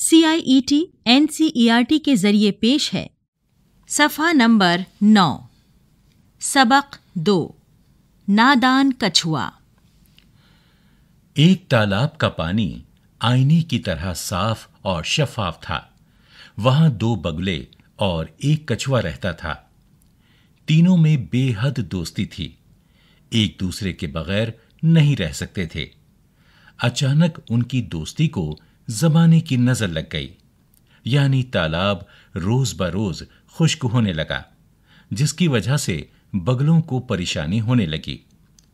CIET NCERT e e के जरिए पेश है सफा नंबर नौ सबक दो नादान कछुआ एक तालाब का पानी आईने की तरह साफ और शफाफ था वहां दो बगले और एक कछुआ रहता था तीनों में बेहद दोस्ती थी एक दूसरे के बगैर नहीं रह सकते थे अचानक उनकी दोस्ती को जमाने की नज़र लग गई यानी तालाब रोज बरोज खुश्क होने लगा जिसकी वजह से बगलों को परेशानी होने लगी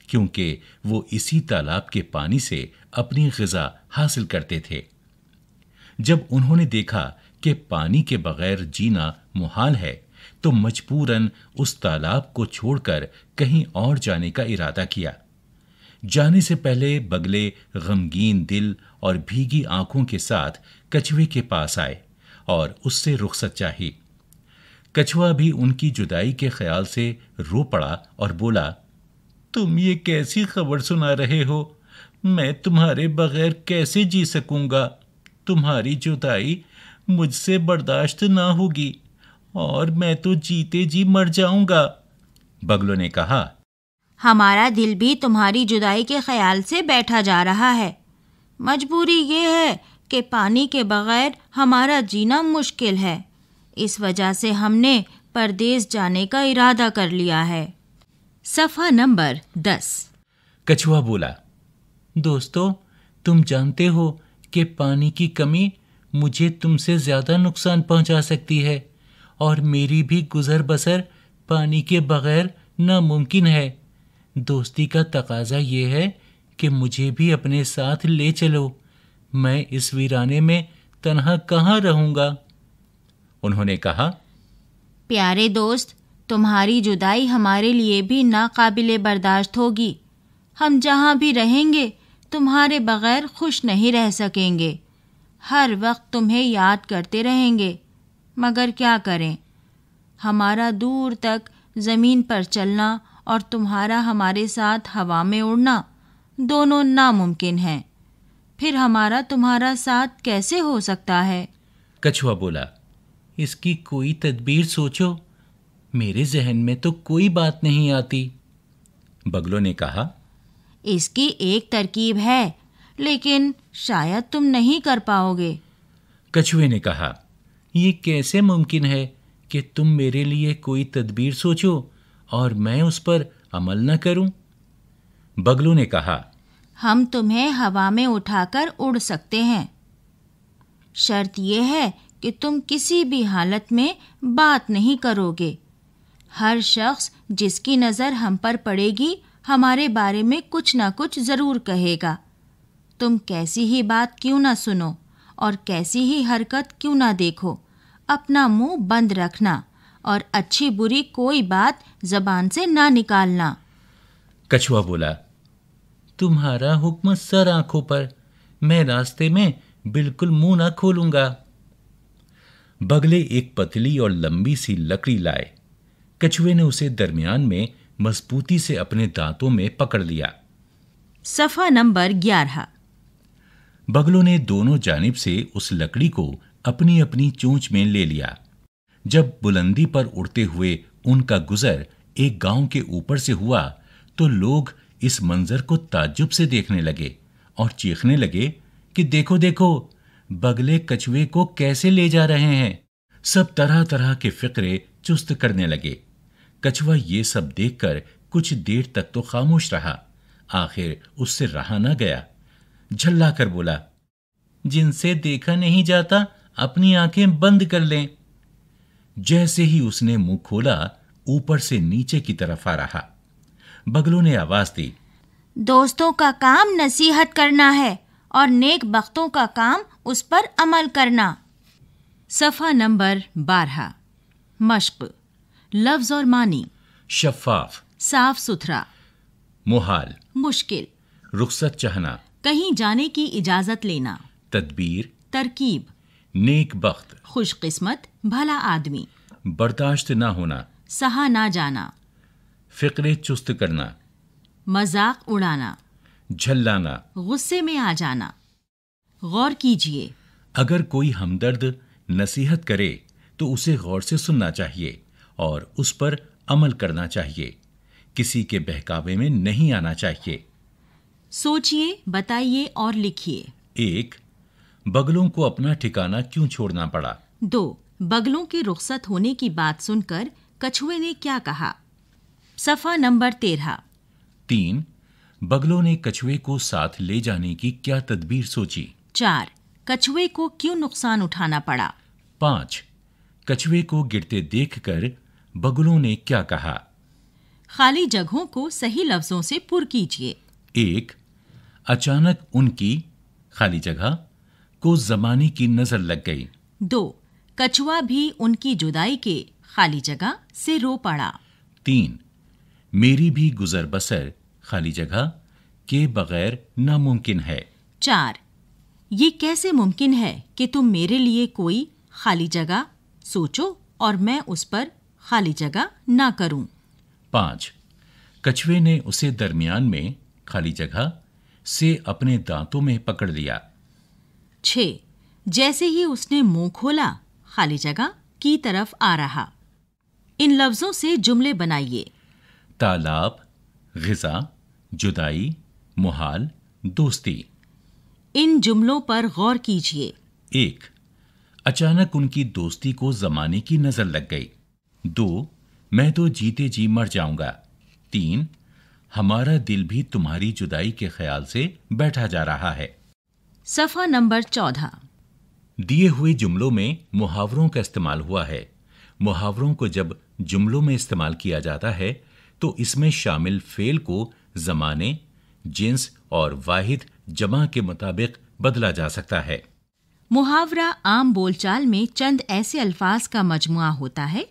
क्योंकि वो इसी तालाब के पानी से अपनी गजा हासिल करते थे जब उन्होंने देखा कि पानी के बगैर जीना मुहाल है तो मजबूरन उस तालाब को छोड़कर कहीं और जाने का इरादा किया जाने से पहले बगले गमगीन दिल और भीगी आंखों के साथ कछुए के पास आए और उससे रुखसत चाही कछुआ भी उनकी जुदाई के ख्याल से रो पड़ा और बोला तुम ये कैसी खबर सुना रहे हो मैं तुम्हारे बगैर कैसे जी सकूंगा तुम्हारी जुदाई मुझसे बर्दाश्त ना होगी और मैं तो जीते जी मर जाऊंगा बगलों ने कहा हमारा दिल भी तुम्हारी जुदाई के ख्याल से बैठा जा रहा है मजबूरी ये है कि पानी के बगैर हमारा जीना मुश्किल है इस वजह से हमने परदेश जाने का इरादा कर लिया है सफ़ा नंबर दस कछुआ बोला दोस्तों तुम जानते हो कि पानी की कमी मुझे तुमसे ज़्यादा नुकसान पहुंचा सकती है और मेरी भी गुज़र बसर पानी के बगैर नामुमकिन है दोस्ती का तकाजा ये है कि मुझे भी अपने साथ ले चलो मैं इस वीराने में तनहा कहाँ रहूँगा उन्होंने कहा प्यारे दोस्त तुम्हारी जुदाई हमारे लिए भी नाकाबिल बर्दाश्त होगी हम जहाँ भी रहेंगे तुम्हारे बगैर खुश नहीं रह सकेंगे हर वक्त तुम्हें याद करते रहेंगे मगर क्या करें हमारा दूर तक ज़मीन पर चलना और तुम्हारा हमारे साथ हवा में उड़ना दोनों नामुमकिन है फिर हमारा तुम्हारा साथ कैसे हो सकता है कछुआ बोला इसकी कोई तदबीर सोचो मेरे जहन में तो कोई बात नहीं आती बगलों ने कहा इसकी एक तरकीब है लेकिन शायद तुम नहीं कर पाओगे कछुए ने कहा यह कैसे मुमकिन है कि तुम मेरे लिए कोई तदबीर सोचो और मैं उस पर अमल न करूं? बगलू ने कहा हम तुम्हें हवा में उठाकर उड़ सकते हैं शर्त यह है कि तुम किसी भी हालत में बात नहीं करोगे हर शख्स जिसकी नज़र हम पर पड़ेगी हमारे बारे में कुछ ना कुछ ज़रूर कहेगा तुम कैसी ही बात क्यों ना सुनो और कैसी ही हरकत क्यों ना देखो अपना मुंह बंद रखना और अच्छी बुरी कोई बात जबान से ना निकालना कछुआ बोला तुम्हारा हुक्म सर आंखों पर मैं रास्ते में बिल्कुल मुंह ना खोलूंगा बगले एक पतली और लंबी सी लकड़ी लाए कछुए ने उसे दरमियान में मजबूती से अपने दांतों में पकड़ लिया सफा नंबर ग्यारह बगलों ने दोनों जानिब से उस लकड़ी को अपनी अपनी चोंच में ले लिया जब बुलंदी पर उड़ते हुए उनका गुजर एक गांव के ऊपर से हुआ तो लोग इस मंजर को ताज्जुब से देखने लगे और चीखने लगे कि देखो देखो बगले कछुए को कैसे ले जा रहे हैं सब तरह तरह के फिक्रे चुस्त करने लगे कछुआ ये सब देखकर कुछ देर तक तो खामोश रहा आखिर उससे रहा न गया झल्ला कर बोला जिनसे देखा नहीं जाता अपनी आंखें बंद कर लें जैसे ही उसने मुंह खोला ऊपर से नीचे की तरफ आ रहा बगलों ने आवाज दी दोस्तों का काम नसीहत करना है और नेक बख्तों का काम उस पर अमल करना सफा नंबर बारह मश्क लफ्ज और मानी शफाफ साफ सुथरा मुहाल मुश्किल रुख्सत चाहना कहीं जाने की इजाजत लेना तदबीर तरकीब नेक बख्त खुशकिस्मत भला आदमी बर्दाश्त ना होना सहा ना जाना फिक्रे चुस्त करना मजाक उड़ाना झल्लाना गुस्से में आ जाना गौर कीजिए अगर कोई हमदर्द नसीहत करे तो उसे गौर से सुनना चाहिए और उस पर अमल करना चाहिए किसी के बहकावे में नहीं आना चाहिए सोचिए बताइए और लिखिए एक बगलों को अपना ठिकाना क्यों छोड़ना पड़ा दो बगलों के रुख्सत होने की बात सुनकर कछुए ने क्या कहा सफा नंबर तेरह तीन बगलों ने कछुए को साथ ले जाने की क्या तदबीर सोची चार कछुए को क्यों नुकसान उठाना पड़ा पाँच कछुए को गिरते देखकर बगलों ने क्या कहा खाली जगहों को सही लफ्जों से पुर कीजिए एक अचानक उनकी खाली जगह को जमाने की नजर लग गई दो कछुआ भी उनकी जुदाई के खाली जगह से रो पड़ा तीन मेरी भी गुजर बसर खाली जगह के बगैर नामुमकिन है चार ये कैसे मुमकिन है कि तुम मेरे लिए कोई खाली जगह सोचो और मैं उस पर खाली जगह ना करूं पाँच कछुए ने उसे दरमियान में खाली जगह से अपने दांतों में पकड़ लिया छ जैसे ही उसने मुंह खोला खाली जगह की तरफ आ रहा इन लफ्जों से जुमले बनाइए तालाब गजा जुदाई मुहाल दोस्ती इन जुमलों पर गौर कीजिए एक अचानक उनकी दोस्ती को जमाने की नजर लग गई दो मैं तो जीते जी मर जाऊंगा तीन हमारा दिल भी तुम्हारी जुदाई के ख्याल से बैठा जा रहा है सफा नंबर चौदह दिए हुए जुमलों में मुहावरों का इस्तेमाल हुआ है मुहावरों को जब जुमलों में इस्तेमाल किया जाता है तो इसमें शामिल फेल को जमाने जिन्स और वाहिद जमा के मुताबिक बदला जा सकता है मुहावरा आम बोलचाल में चंद ऐसे अल्फाज का मजमुआ होता है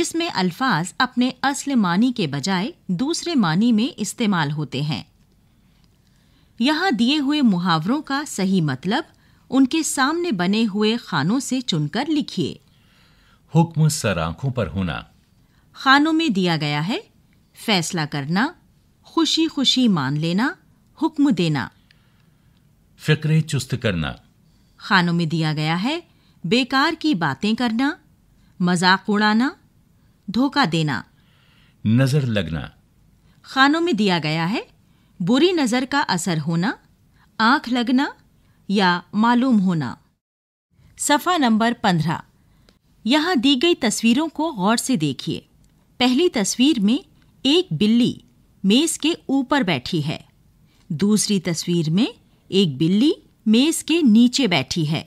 जिसमें अल्फाज अपने असल मानी के बजाय दूसरे मानी में इस्तेमाल होते हैं यहाँ दिए हुए मुहावरों का सही मतलब उनके सामने बने हुए खानों से चुनकर लिखिए हुक्म सर आंखों पर होना खानों में दिया गया है फैसला करना खुशी खुशी मान लेना हुक्म देना फिक्रे चुस्त करना खानों में दिया गया है बेकार की बातें करना मजाक उड़ाना धोखा देना नजर लगना खानों में दिया गया है बुरी नज़र का असर होना आंख लगना या मालूम होना सफ़ा नंबर पंद्रह यहां दी गई तस्वीरों को गौर से देखिए पहली तस्वीर में एक बिल्ली मेज़ के ऊपर बैठी है दूसरी तस्वीर में एक बिल्ली मेज़ के नीचे बैठी है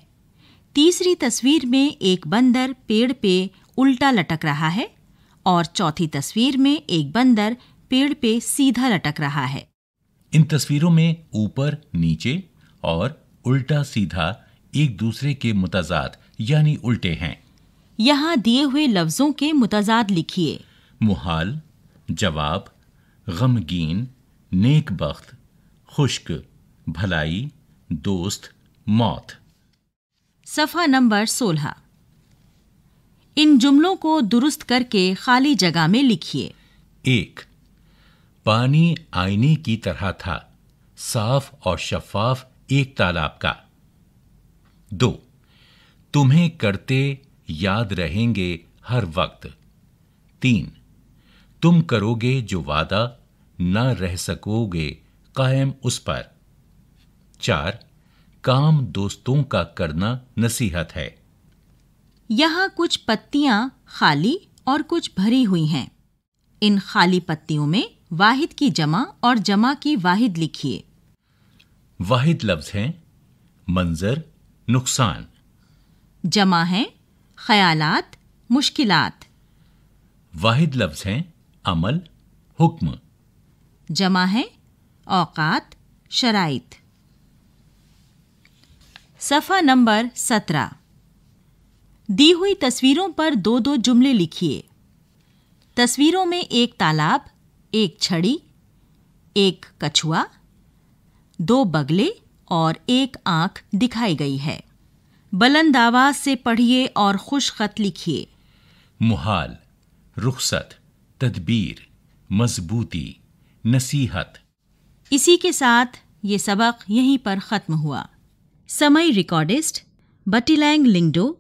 तीसरी तस्वीर में एक बंदर पेड़ पे उल्टा लटक रहा है और चौथी तस्वीर में एक बंदर पेड़ पे सीधा लटक रहा है इन तस्वीरों में ऊपर नीचे और उल्टा सीधा एक दूसरे के मुतजाद यानी उल्टे हैं यहाँ दिए हुए लफ्जों के मुतजाद लिखिए मुहाल जवाब गमगीन नेक बख्त खुश्क भलाई दोस्त मौत सफा नंबर सोलह इन जुमलों को दुरुस्त करके खाली जगह में लिखिए एक पानी आईने की तरह था साफ और शफाफ एक तालाब का दो तुम्हें करते याद रहेंगे हर वक्त तीन तुम करोगे जो वादा ना रह सकोगे कायम उस पर चार काम दोस्तों का करना नसीहत है यहाँ कुछ पत्तियां खाली और कुछ भरी हुई हैं इन खाली पत्तियों में वाहिद की जमा और जमा की वाहिद लिखिए वाहिद लफ्ज है मंजर नुकसान जमा है ख्याल मुश्किलात वाहिद लफ्ज है अमल हुक्म जमा है औकात शराइत सफ़ा नंबर सत्रह दी हुई तस्वीरों पर दो दो जुमले लिखिए तस्वीरों में एक तालाब एक छड़ी एक कछुआ दो बगले और एक आंख दिखाई गई है बुलंद आवाज से पढ़िए और खुश खत लिखिए मुहाल रुखसत तदबीर मजबूती नसीहत इसी के साथ ये सबक यहीं पर ख़त्म हुआ समय रिकॉर्डिस्ट बटीलैंग लिंगडो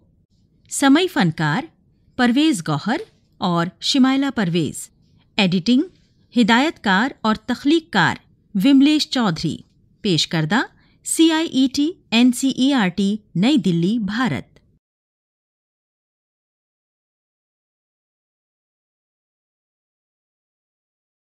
समय फनकार परवेज़ गौहर और शिमाइला परवेज़ एडिटिंग हिदायतकार और तख्लीकार विमलेश चौधरी पेशकर्दा C I E T N C E R T नई दिल्ली भारत